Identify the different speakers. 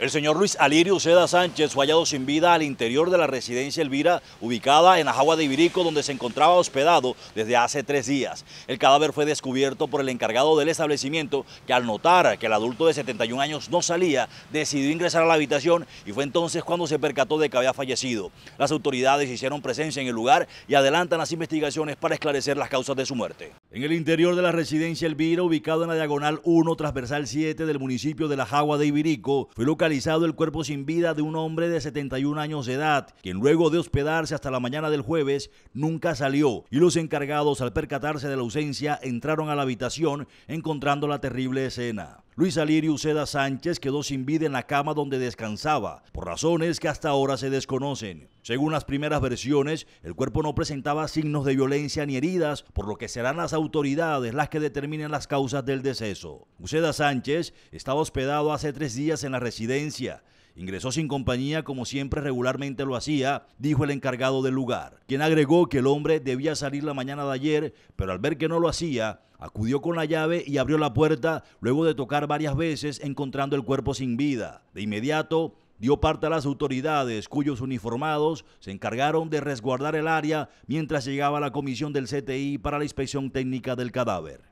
Speaker 1: El señor Luis Alirio Seda Sánchez fue hallado sin vida al interior de la residencia Elvira, ubicada en Ajagua de Ibirico, donde se encontraba hospedado desde hace tres días. El cadáver fue descubierto por el encargado del establecimiento, que al notar que el adulto de 71 años no salía, decidió ingresar a la habitación y fue entonces cuando se percató de que había fallecido. Las autoridades hicieron presencia en el lugar y adelantan las investigaciones para esclarecer las causas de su muerte. En el interior de la residencia Elvira, ubicado en la diagonal 1 transversal 7 del municipio de La Jagua de Ibirico, fue localizado el cuerpo sin vida de un hombre de 71 años de edad, quien luego de hospedarse hasta la mañana del jueves nunca salió y los encargados al percatarse de la ausencia entraron a la habitación encontrando la terrible escena. Luis Alirio Uceda Sánchez quedó sin vida en la cama donde descansaba, por razones que hasta ahora se desconocen. Según las primeras versiones, el cuerpo no presentaba signos de violencia ni heridas, por lo que serán las autoridades las que determinen las causas del deceso. Uceda Sánchez estaba hospedado hace tres días en la residencia Ingresó sin compañía como siempre regularmente lo hacía, dijo el encargado del lugar, quien agregó que el hombre debía salir la mañana de ayer, pero al ver que no lo hacía, acudió con la llave y abrió la puerta luego de tocar varias veces encontrando el cuerpo sin vida. De inmediato, dio parte a las autoridades, cuyos uniformados se encargaron de resguardar el área mientras llegaba la comisión del CTI para la inspección técnica del cadáver.